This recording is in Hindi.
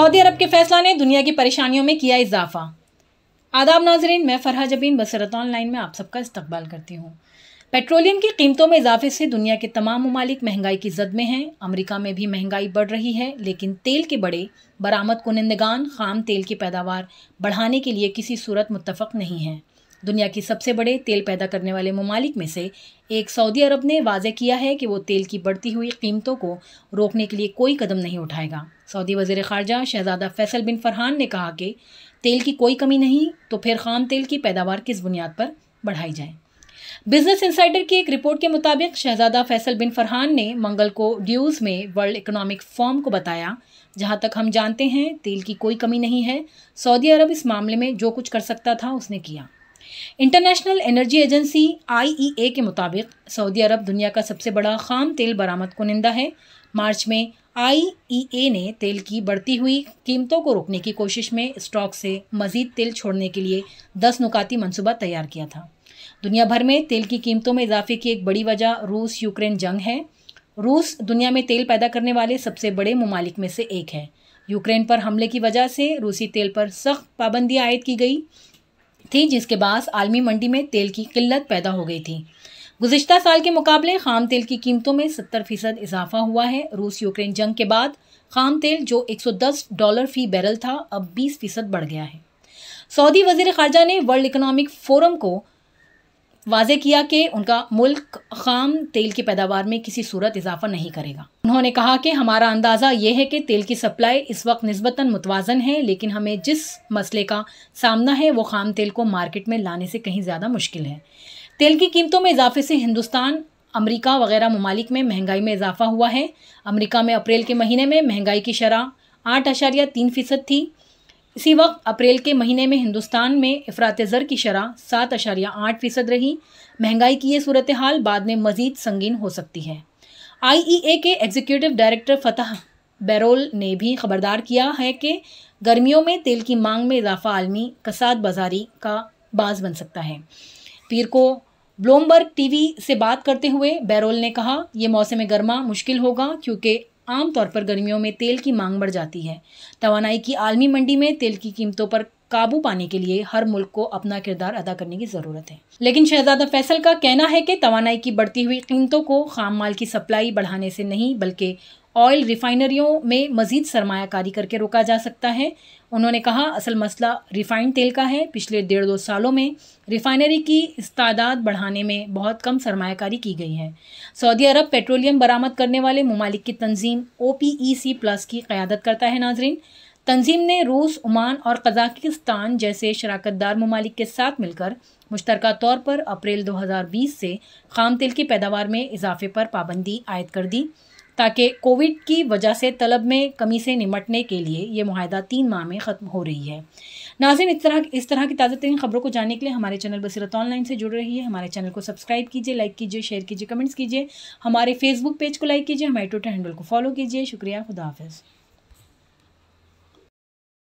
सऊदी अरब के फैसला ने दुनिया की परेशानियों में किया इजाफा आदाब नाजरीन मैं फरहा जबीन बसरत ऑनलाइन में आप सबका इस्तकबाल करती हूँ पेट्रोलियम की कीमतों में इजाफे से दुनिया के तमाम ममालिक महंगाई की जद में हैं अमेरिका में भी महंगाई बढ़ रही है लेकिन तेल के बड़े बरामद कुनंदगान खाम तेल की पैदावार बढ़ाने के लिए किसी सूरत मुतफ़ नहीं है दुनिया की सबसे बड़े तेल पैदा करने वाले ममालिक में से एक सऊदी अरब ने वाजे किया है कि वो तेल की बढ़ती हुई कीमतों को रोकने के लिए कोई कदम नहीं उठाएगा सऊदी वजीर खारजा शहजादा फैसल बिन फरहान ने कहा कि तेल की कोई कमी नहीं तो फिर खाम तेल की पैदावार किस बुनियाद पर बढ़ाई जाए बिजनेस इंसाइडर की एक रिपोर्ट के मुताबिक शहजादा फैसल बिन फरहान ने मंगल को ड्यूज में वर्ल्ड इकोनॉमिक फॉर्म को बताया जहां तक हम जानते हैं तेल की कोई कमी नहीं है सऊदी अरब इस मामले में जो कुछ कर सकता था उसने किया इंटरनेशनल एनर्जी एजेंसी आई के मुताबिक सऊदी अरब दुनिया का सबसे बड़ा खाम तेल बरामद कुनिंदा है मार्च में आईईए ने तेल की बढ़ती हुई कीमतों को रोकने की कोशिश में स्टॉक से मजीद तेल छोड़ने के लिए दस नुकाती मनसूबा तैयार किया था दुनिया भर में तेल की कीमतों में इजाफे की एक बड़ी वजह रूस यूक्रेन जंग है रूस दुनिया में तेल पैदा करने वाले सबसे बड़े ममालिक में से एक है यूक्रेन पर हमले की वजह से रूसी तेल पर सख्त पाबंदियाँ आयद की गई थी जिसके बाद आलमी मंडी में तेल की किल्लत पैदा हो गई थी गुजशत साल के मुकाबले खाम तेल की कीमतों में सत्तर फीसद इजाफा हुआ है रूस यूक्रेन जंग के बाद खाम तेल जो 110 डॉलर फी बैरल था अब 20 फीसद बढ़ गया है सऊदी वजीर खारजा ने वर्ल्ड इकोनॉमिक फोरम को वाजे किया कि उनका मुल्क खाम तेल की पैदावार में किसी सूरत इजाफा नहीं करेगा उन्होंने कहा कि हमारा अंदाज़ा यह है कि तेल की सप्लाई इस वक्त नस्बता मुतवाजन है लेकिन हमें जिस मसले का सामना है वो खाम तेल को मार्केट में लाने से कहीं ज़्यादा मुश्किल है तेल की कीमतों में इजाफे से हिंदुस्तान अमेरिका वगैरह ममालिक में महंगाई में इजाफा हुआ है अमेरिका में अप्रैल के महीने में महंगाई की शरह आठ अशारिया तीन फ़ीसद थी इसी वक्त अप्रैल के महीने में हिंदुस्तान में अफरात ज़र की शरह सात अशारिया आठ फ़ीसद रही महंगाई की ये सूरत हाल बाद में मज़ीद संगीन हो सकती है आई ई ए के एग्जीक्यूटिव डायरेक्टर फ़तह बैरोल ने भी खबरदार किया है कि गर्मियों में तेल की मांग में इजाफा आलमी कसाद बाजारी का बाज बन सकता है पीर को ब्लूमबर्ग टीवी से बात करते हुए बैरोल ने कहा यह मौसम गर्मा मुश्किल होगा क्योंकि आमतौर पर गर्मियों में तेल की मांग बढ़ जाती है तोानाई की आलमी मंडी में तेल की कीमतों पर काबू पाने के लिए हर मुल्क को अपना किरदार अदा करने की ज़रूरत है लेकिन शहजादा फैसल का कहना है कि तोानाई की बढ़ती हुई कीमतों को खाम माल की सप्लाई बढ़ाने से नहीं बल्कि ऑयल रिफाइनरियों में मजीद सरमायाकारी करके रोका जा सकता है उन्होंने कहा असल मसला रिफाइंड तेल का है पिछले डेढ़ दो सालों में रिफाइनरी की इस्तादाद बढ़ाने में बहुत कम सरमायाकारी की गई है सऊदी अरब पेट्रोलियम बरामद करने वाले ममालिक की तंजीम O P E C plus की क़्यादत करता है नाजरीन तंजीम ने रूस ओमान और कजाकिस्तान जैसे शराकत दार ममालिक के साथ मिलकर मुश्तर तौर पर अप्रैल 2020 से खाम तेल की पैदावार में इजाफे पर पाबंदी आयद कर दी ताकि कोविड की वजह से तलब में कमी से निमटने के लिए ये माहिदा तीन माह में ख़त्म हो रही है नाजिन इस तरह इस तरह की ताज़ा तरीन खबरों को जानने के लिए हमारे चैनल बसरत ऑनलाइन से जुड़ रही है हमारे चैनल को सब्सक्राइब कीजिए लाइक कीजिए शेयर कीजिए कमेंट्स कीजिए हमारे फेसबुक पेज को लाइक कीजिए हमारे ट्विटर हैंडल को फॉलो कीजिए शुक्रिया खुदा हाफ़